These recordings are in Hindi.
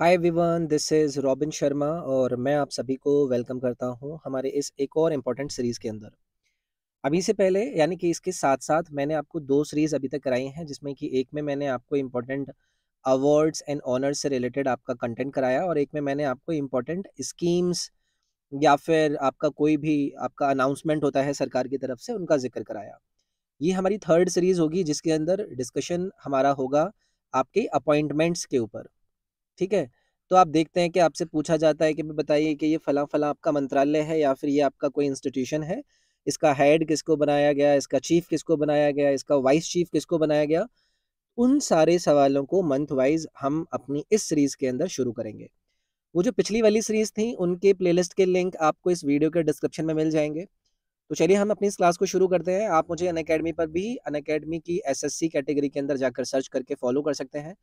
hi everyone this is Robin Sharma और मैं आप सभी को वेलकम करता हूं हमारे इस एक और इम्पॉर्टेंट सीरीज़ के अंदर अभी से पहले यानी कि इसके साथ साथ मैंने आपको दो सीरीज़ अभी तक कराई हैं जिसमें कि एक में मैंने आपको इम्पॉर्टेंट अवार्ड्स एंड ऑनर्स से रिलेटेड आपका कंटेंट कराया और एक में मैंने आपको इम्पॉर्टेंट स्कीम्स या फिर आपका कोई भी आपका अनाउंसमेंट होता है सरकार की तरफ से उनका जिक्र कराया ये हमारी थर्ड सीरीज़ होगी जिसके अंदर डिस्कशन हमारा होगा आपके अपॉइंटमेंट्स के ऊपर ठीक है तो आप देखते हैं कि आपसे पूछा जाता है कि बताइए कि ये फला फला आपका मंत्रालय है या फिर ये आपका कोई इंस्टीट्यूशन है इसका हेड किसको बनाया गया इसका चीफ किसको बनाया गया इसका वाइस चीफ किसको बनाया गया उन सारे सवालों को मंथ वाइज हम अपनी इस सीरीज़ के अंदर शुरू करेंगे वो जो पिछली वाली सीरीज़ थी उनके प्लेलिस्ट के लिंक आपको इस वीडियो के डिस्क्रिप्शन में मिल जाएंगे तो चलिए हम अपनी इस क्लास को शुरू करते हैं आप मुझे अन पर भी अन की एस कैटेगरी के अंदर जाकर सर्च करके फॉलो कर सकते हैं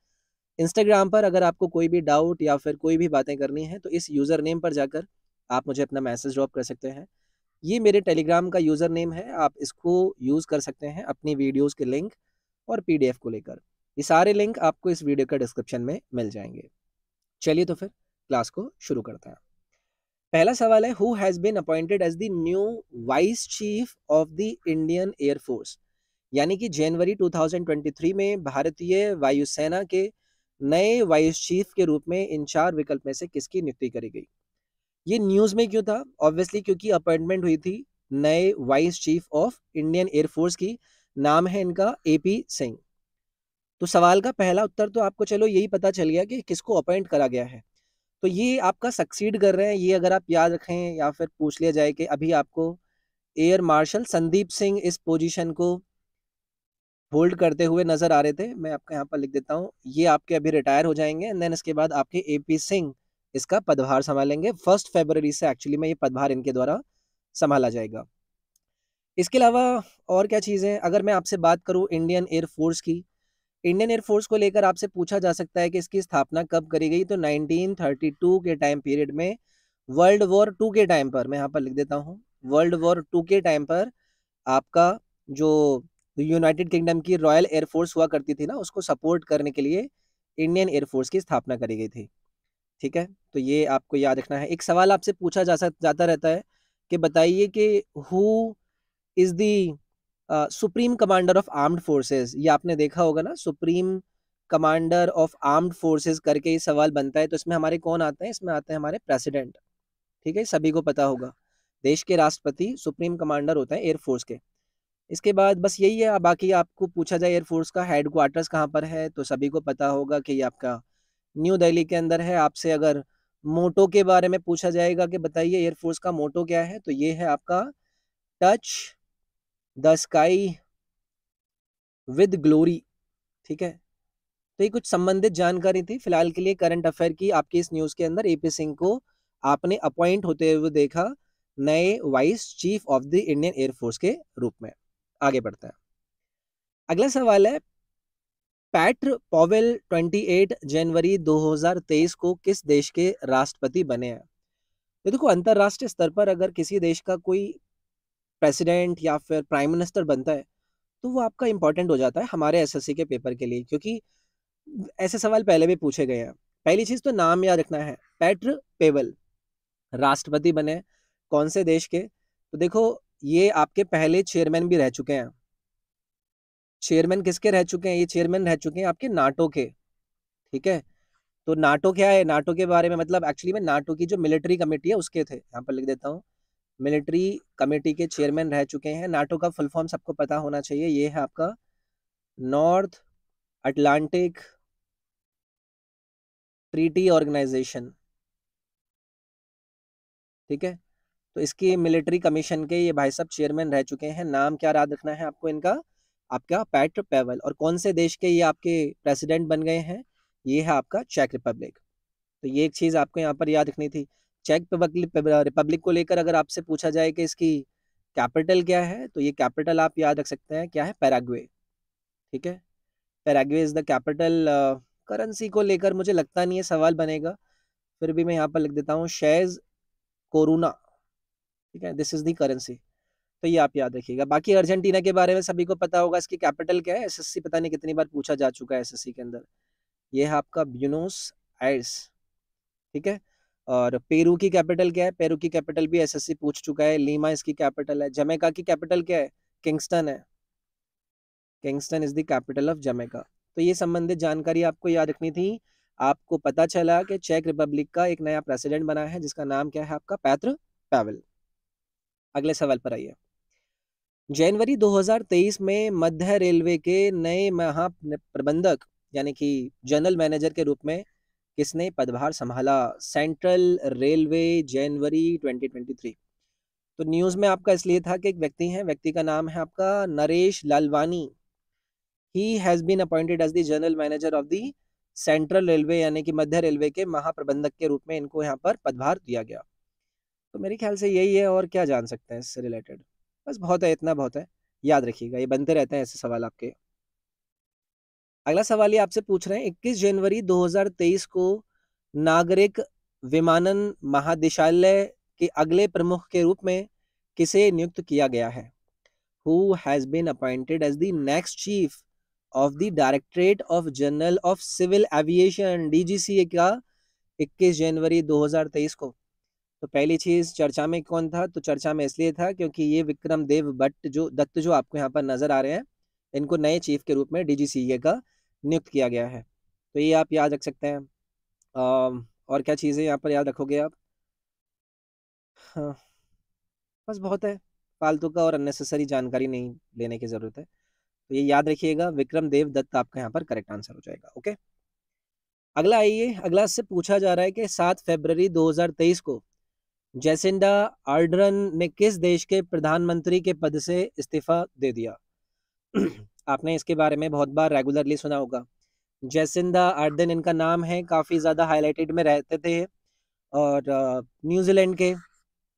इंस्टाग्राम पर अगर आपको कोई भी डाउट या फिर कोई भी बातें करनी है तो इस यूज़र नेम पर जाकर आप मुझे अपना मैसेज ड्रॉप कर सकते हैं ये मेरे टेलीग्राम का यूज़र नेम है आप इसको यूज़ कर सकते हैं अपनी वीडियोस के लिंक और पीडीएफ को लेकर ये सारे लिंक आपको इस वीडियो का डिस्क्रिप्शन में मिल जाएंगे चलिए तो फिर क्लास को शुरू करते हैं पहला सवाल है who has been appointed as the new vice chief of the Indian air force यानी कि जनवरी टू में भारतीय वायुसेना के नए वाइस चीफ के रूप में इन चार विकल्प में से किसकी नियुक्ति करी गई ये न्यूज में क्यों था ऑब्वियसली क्योंकि अपॉइंटमेंट हुई थी नए vice chief of Indian air force की नाम है इनका एपी सिंह तो सवाल का पहला उत्तर तो आपको चलो यही पता चल गया कि किसको अपॉइंट करा गया है तो ये आपका सक्सीड कर रहे हैं ये अगर आप याद रखें या फिर पूछ लिया जाए कि अभी आपको एयर मार्शल संदीप सिंह इस पोजीशन को होल्ड करते हुए नजर आ रहे थे मैं आपको यहाँ पर लिख देता हूँ ये आपके अभी रिटायर हो जाएंगे एंड देन इसके बाद आपके ए पी सिंह इसका पदभार संभालेंगे फर्स्ट फेबररी से एक्चुअली में ये पदभार इनके द्वारा संभाला जाएगा इसके अलावा और क्या चीज़ें अगर मैं आपसे बात करूँ इंडियन एयरफोर्स की इंडियन एयरफोर्स को लेकर आपसे पूछा जा सकता है कि इसकी स्थापना कब करी गई तो 1932 के टाइम पीरियड में वर्ल्ड वॉर टू के टाइम पर मैं यहाँ पर लिख देता हूँ वर्ल्ड वॉर टू के टाइम पर आपका जो यूनाइटेड किंगडम की रॉयल एयरफोर्स हुआ करती थी ना उसको सपोर्ट करने के लिए इंडियन एयरफोर्स की स्थापना करी गई थी ठीक है तो ये आपको याद रखना है एक सवाल आपसे पूछा जा सक जाता रहता है कि बताइए कि who is the supreme commander of armed forces ये आपने देखा होगा ना supreme commander of armed forces करके ये सवाल बनता है तो इसमें हमारे कौन आते हैं इसमें आते हैं हमारे प्रेसिडेंट ठीक है सभी को पता होगा देश के राष्ट्रपति सुप्रीम कमांडर होते हैं एयरफोर्स के इसके बाद बस यही है बाकी आपको पूछा जाए एयरफोर्स का हेड क्वार्टर्स कहाँ पर है तो सभी को पता होगा कि ये आपका न्यू दिल्ली के अंदर है आपसे अगर मोटो के बारे में पूछा जाएगा कि बताइए एयरफोर्स का मोटो क्या है तो ये है आपका touch the sky with glory ठीक है तो ये कुछ संबंधित जानकारी थी फिलहाल के लिए करंट अफेयर की आपकी इस न्यूज़ के अंदर एपी सिंह को आपने अपॉइंट होते हुए देखा नए vice chief of the Indian air force के रूप में आगे बढ़ते हैं अगला सवाल है पैट्र पॉवेल 28 जनवरी 2023 को किस देश के राष्ट्रपति बने हैं तो देखो अंतर्राष्ट्रीय स्तर पर अगर किसी देश का कोई प्रेसिडेंट या फिर प्राइम मिनिस्टर बनता है तो वो आपका इंपॉर्टेंट हो जाता है हमारे एसएससी के पेपर के लिए क्योंकि ऐसे सवाल पहले भी पूछे गए हैं पहली चीज़ तो नाम याद रखना है पैट्र पेवल राष्ट्रपति बने कौन से देश के तो देखो ये आपके पहले चेयरमैन भी रह चुके हैं चेयरमैन किसके रह चुके हैं ये चेयरमैन रह चुके हैं आपके नाटो के ठीक है तो नाटो क्या है नाटो के बारे में मतलब एक्चुअली में नाटो की जो मिलिट्री कमेटी है उसके थे यहाँ पर लिख देता हूँ मिलिट्री कमेटी के चेयरमैन रह चुके हैं नाटो का फुल फॉर्म सबको पता होना चाहिए ये है आपका नॉर्थ अटलांटिक ट्रीटी ऑर्गेनाइजेशन ठीक है तो इसकी मिलिट्री कमीशन के ये भाई साहब चेयरमैन रह चुके हैं नाम क्या याद रखना है आपको इनका आपका पैट पेवल और कौन से देश के ये आपके प्रेसिडेंट बन गए हैं ये है आपका चेक रिपब्लिक तो ये एक चीज़ आपको यहाँ पर याद रखनी थी चेक रिपब्लिक को लेकर अगर आपसे पूछा जाए कि इसकी कैपिटल क्या है तो ये कैपिटल आप याद रख सकते हैं क्या है पैराग्वे ठीक है Paraguay is the capital currency को लेकर मुझे लगता नहीं है सवाल बनेगा फिर भी मैं यहाँ पर लिख देता हूँ शेज कोरोना ठीक है दिस इज दी करेंसी तो ये आप याद रखिएगा बाकी अर्जेंटीना के बारे में सभी को पता होगा इसकी कैपिटल क्या है एसएससी पता नहीं कितनी बार पूछा जा चुका है एसएससी के अंदर ये है आपका ब्यूनोस आयर्स ठीक है और पेरू की कैपिटल क्या है पेरू की कैपिटल भी एस पूछ चुका है लीमा इसकी कैपिटल है जमेका की कैपिटल क्या है किंगस्टन है Kingston is the capital of Jamaica तो ये संबंधित जानकारी आपको याद रखनी थी आपको पता चला कि चेक रिपब्लिक का एक नया प्रेसिडेंट बना है जिसका नाम क्या है आपका पैत्र पैवल अगले सवाल पर आइए जनवरी 2023 में मध्य रेलवे के नए महाप्रबंधक यानी कि जनरल मैनेजर के रूप में किसने पदभार संभाला सेंट्रल रेलवे जनवरी 2023 तो न्यूज़ में आपका इसलिए था कि एक व्यक्ति है व्यक्ति का नाम है आपका Naresh Lalwani he has been appointed as the general manager of the central railway यानी कि मध्य रेलवे के महाप्रबंधक के रूप में इनको यहाँ पर पदभार दिया गया तो मेरे ख्याल से यही है और क्या जान सकते हैं इससे रिलेटेड बस बहुत है इतना बहुत है याद रखिएगा ये बनते रहते हैं ऐसे सवाल आपके अगला सवाल ये आपसे पूछ रहे हैं 21 जनवरी 2023 को नागरिक विमानन महादेशालय के अगले प्रमुख के रूप में किसे नियुक्त किया गया है who has been appointed as the next chief of the directorate of general of civil aviation DGCA का 21 जनवरी 2023 को तो पहली चीज़ चर्चा में कौन था तो चर्चा में इसलिए था क्योंकि ये विक्रम देव भट्ट जो दत्त जो आपको यहाँ पर नज़र आ रहे हैं इनको नए चीफ के रूप में डीजीसीए का नियुक्त किया गया है तो ये आप याद रख सकते हैं और क्या चीज़ें यहाँ पर याद रखोगे आप हाँ बस बहुत है फालतू का और अननेसेसरी जानकारी नहीं लेने की ज़रूरत है तो ये याद रखिएगा विक्रम देव दत्त आपका यहाँ पर करेक्ट आंसर हो जाएगा ओके अगला आइए अगला से पूछा जा रहा है कि सात फरवरी 2023 को जैसिंडा आर्डरन ने किस देश के प्रधानमंत्री के पद से इस्तीफा दे दिया आपने इसके बारे में बहुत बार रेगुलरली सुना होगा जैसिंडा आर्डन इनका नाम है काफ़ी ज़्यादा हाईलाइटेड में रहते थे और न्यूजीलैंड के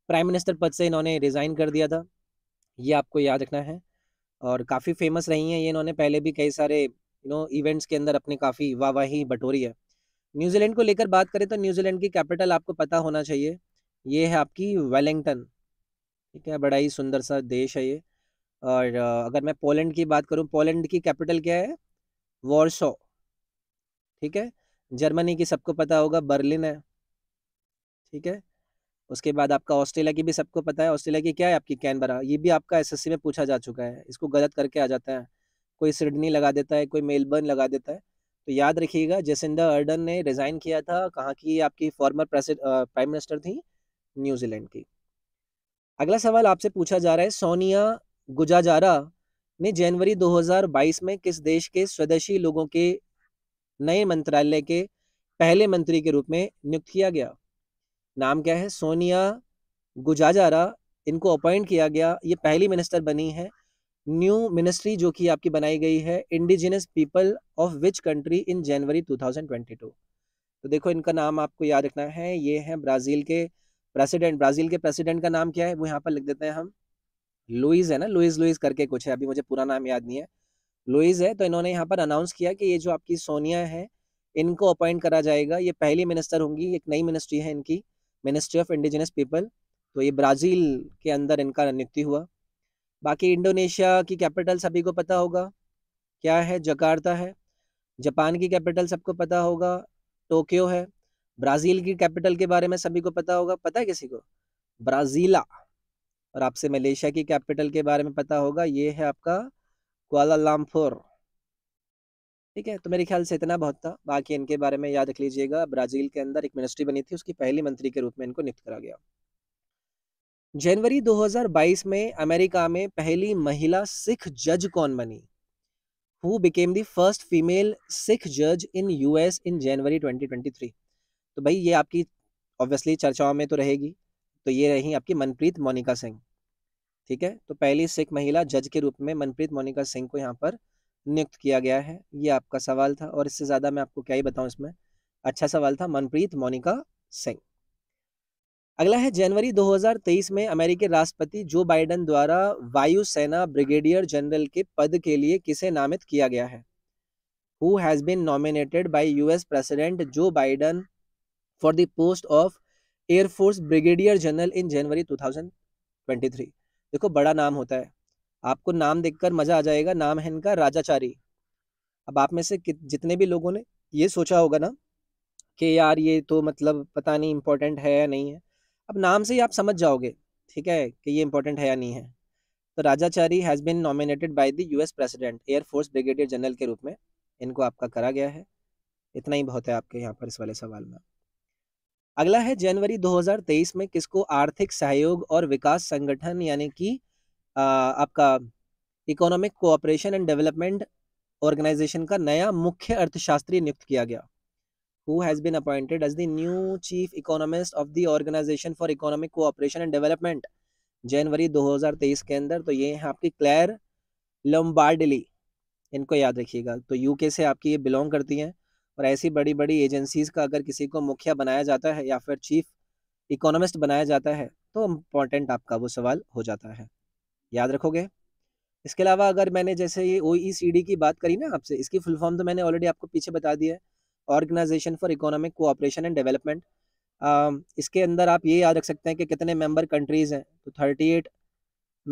प्राइम मिनिस्टर पद से इन्होंने रिज़ाइन कर दिया था ये आपको याद रखना है और काफ़ी फेमस रही हैं ये इन्होंने पहले भी कई सारे यू नो इवेंट्स के अंदर अपने काफ़ी वाहवाही बटोरी है न्यूजीलैंड को लेकर बात करें तो न्यूजीलैंड की कैपिटल आपको पता होना चाहिए ये है आपकी वेलिंगटन ठीक है बड़ा ही सुंदर सा देश है ये और अगर मैं पोलैंड की बात करूँ पोलैंड की कैपिटल क्या है वॉर्सो ठीक है जर्मनी की सबको पता होगा बर्लिन है ठीक है उसके बाद आपका ऑस्ट्रेलिया की भी सबको पता है ऑस्ट्रेलिया की क्या है आपकी कैनबरा ये भी आपका एसएससी में पूछा जा चुका है इसको गलत करके आ जाता है कोई सिडनी लगा देता है कोई मेलबर्न लगा देता है तो याद रखिएगा जैसिंदा अर्डन ने रिज़ाइन किया था कहाँ की आपकी फॉर्मर प्राइम मिनिस्टर थी न्यूजीलैंड की अगला सवाल आपसे पूछा जा रहा है सोनिया गुजाजारा ने जनवरी 2022 में किस देश के स्वदेशी लोगों के नए मंत्रालय के पहले मंत्री के रूप में नियुक्त किया गया नाम क्या है सोनिया गुजाजारा इनको अपॉइंट किया गया ये पहली मिनिस्टर बनी है न्यू मिनिस्ट्री जो कि आपकी बनाई गई है indigenous people of which country in January 2022 तो देखो इनका नाम आपको याद रखना है ये है ब्राज़ील के प्रेसिडेंट ब्राजील के प्रेसिडेंट का नाम क्या है वो यहाँ पर लिख देते हैं हम लुइस है ना लुइस लुइस करके कुछ है अभी मुझे पूरा नाम याद नहीं है लुइस है तो इन्होंने यहाँ पर अनाउंस किया कि ये जो आपकी सोनिया है इनको अपॉइंट करा जाएगा ये पहली मिनिस्टर होंगी एक नई मिनिस्ट्री है इनकी मिनिस्ट्री ऑफ इंडिजिनस पीपल तो ये ब्राज़ील के अंदर इनका नियुक्ति हुआ बाकी इंडोनेशिया की कैपिटल सभी को पता होगा क्या है जकार्ता है जापान की कैपिटल सबको पता होगा टोक्यो है ब्राज़ील की कैपिटल के बारे में सभी को पता होगा पता है किसी को ब्राज़ीला और आपसे मलेशिया की कैपिटल के बारे में पता होगा ये है आपका क्वालालंपुर ठीक है तो मेरे ख्याल से इतना बहुत था बाकी इनके बारे में याद रख लीजिएगा ब्राज़ील के अंदर एक मिनिस्ट्री बनी थी उसकी पहली मंत्री के रूप में इनको नियुक्त करा गया जनवरी 2022 में अमेरिका में पहली महिला सिख जज कौन बनी who became the first female Sikh जज इन यूएस इन जनवरी 2023 तो भाई ये आपकी ऑब्वियसली चर्चाओं में तो रहेगी तो ये रही आपकी मनप्रीत मोनिका सिंह ठीक है तो पहली सिख महिला जज के रूप में मनप्रीत मोनिका सिंह को यहाँ पर नियुक्त किया गया है ये आपका सवाल था और इससे ज़्यादा मैं आपको क्या ही बताऊं इसमें अच्छा सवाल था मनप्रीत मोनिका सिंह अगला है जनवरी 2023 में अमेरिकी राष्ट्रपति जो बाइडेन द्वारा वायुसेना ब्रिगेडियर जनरल के पद के लिए किसे नामित किया गया है who has been nominated by US president Joe Biden for of air force brigadier general in January two thousand twenty 2023 देखो बड़ा नाम होता है आपको नाम देखकर मजा आ जाएगा नाम है इनका राजाचारी अब आप में से जितने भी लोगों ने ये सोचा होगा ना कि यार ये तो मतलब पता नहीं इम्पोर्टेंट है या नहीं है अब नाम से ही आप समझ जाओगे ठीक है कि ये इम्पोर्टेंट है या नहीं है तो Rajachari has been nominated by the US president air force brigadier general के रूप में इनको आपका करा गया है इतना ही बहुत है आपके यहाँ पर इस वाले सवाल में अगला है जनवरी 2023 में किसको आर्थिक सहयोग और विकास संगठन यानी कि आपका economic cooperation and development organisation का नया मुख्य अर्थशास्त्री नियुक्त किया गया who has been appointed as the new chief economist of the organisation for economic cooperation and development जनवरी 2023 के अंदर तो ये है आपकी क्लेयर लम्बार्डली इनको याद रखिएगा तो यूके से आपकी ये बिलोंग करती हैं और ऐसी बड़ी बड़ी एजेंसीज़ का अगर किसी को मुखिया बनाया जाता है या फिर चीफ इकोनॉमिस्ट बनाया जाता है तो इम्पॉर्टेंट आपका वो सवाल हो जाता है याद रखोगे इसके अलावा अगर मैंने जैसे ये ओ की बात करी ना आपसे इसकी फुल फॉर्म तो मैंने ऑलरेडी आपको पीछे बता दिया है organisation for economic cooperation and development इसके अंदर आप ये याद रख सकते हैं कि कितने मेंबर कंट्रीज़ हैं तो 38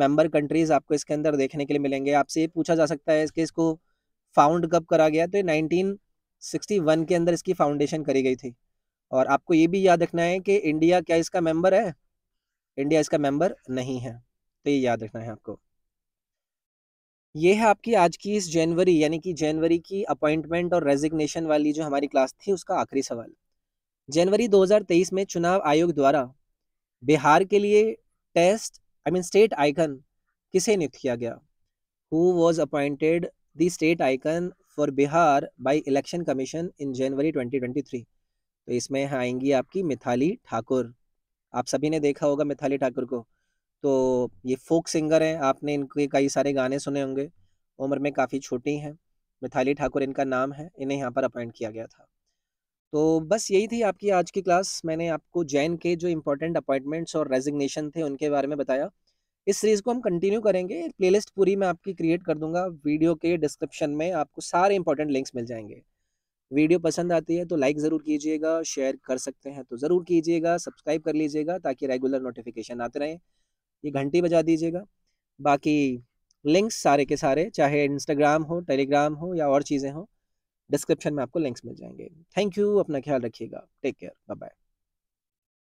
मेंबर कंट्रीज़ आपको इसके अंदर देखने के लिए मिलेंगे आपसे ये पूछा जा सकता है इसके इसको फाउंड कब करा गया तो ये नाइनटीन 61 के अंदर इसकी फाउंडेशन करी गई थी और आपको ये भी याद रखना है कि इंडिया क्या इसका मेंबर है इंडिया इसका मेंबर नहीं है तो ये याद रखना है आपको ये है आपकी आज की इस जनवरी यानी कि जनवरी की अपॉइंटमेंट और रेजिग्नेशन वाली जो हमारी क्लास थी उसका आखिरी सवाल जनवरी 2023 में चुनाव आयोग द्वारा बिहार के लिए test I mean state icon किसे नियुक्त किया गया who was appointed the state icon for Bihar by election commission in January 2023 तो इसमें आएंगी आपकी मिथाली ठाकुर आप सभी ने देखा होगा मिथाली ठाकुर को तो ये फोक सिंगर हैं आपने इनके कई सारे गाने सुने होंगे उम्र में काफ़ी छोटी हैं मिथाली ठाकुर इनका नाम है इन्हें यहाँ पर अपॉइंट किया गया था तो बस यही थी आपकी आज की क्लास मैंने आपको जैन के जो इम्पोर्टेंट अपॉइंटमेंट्स और रेजिग्नेशन थे उनके बारे में बताया इस सीरीज़ को हम कंटिन्यू करेंगे प्लेलिस्ट पूरी मैं आपकी क्रिएट कर दूंगा वीडियो के डिस्क्रिप्शन में आपको सारे इंपॉर्टेंट लिंक्स मिल जाएंगे वीडियो पसंद आती है तो लाइक ज़रूर कीजिएगा शेयर कर सकते हैं तो ज़रूर कीजिएगा सब्सक्राइब कर लीजिएगा ताकि रेगुलर नोटिफिकेशन आते रहें ये घंटी बजा दीजिएगा बाकी लिंक्स सारे के सारे चाहे इंस्टाग्राम हो टेलीग्राम हो या और चीज़ें हों डिस्क्रिप्शन में आपको लिंक्स मिल जाएंगे थैंक यू अपना ख्याल रखिएगा टेक केयर बाय बाय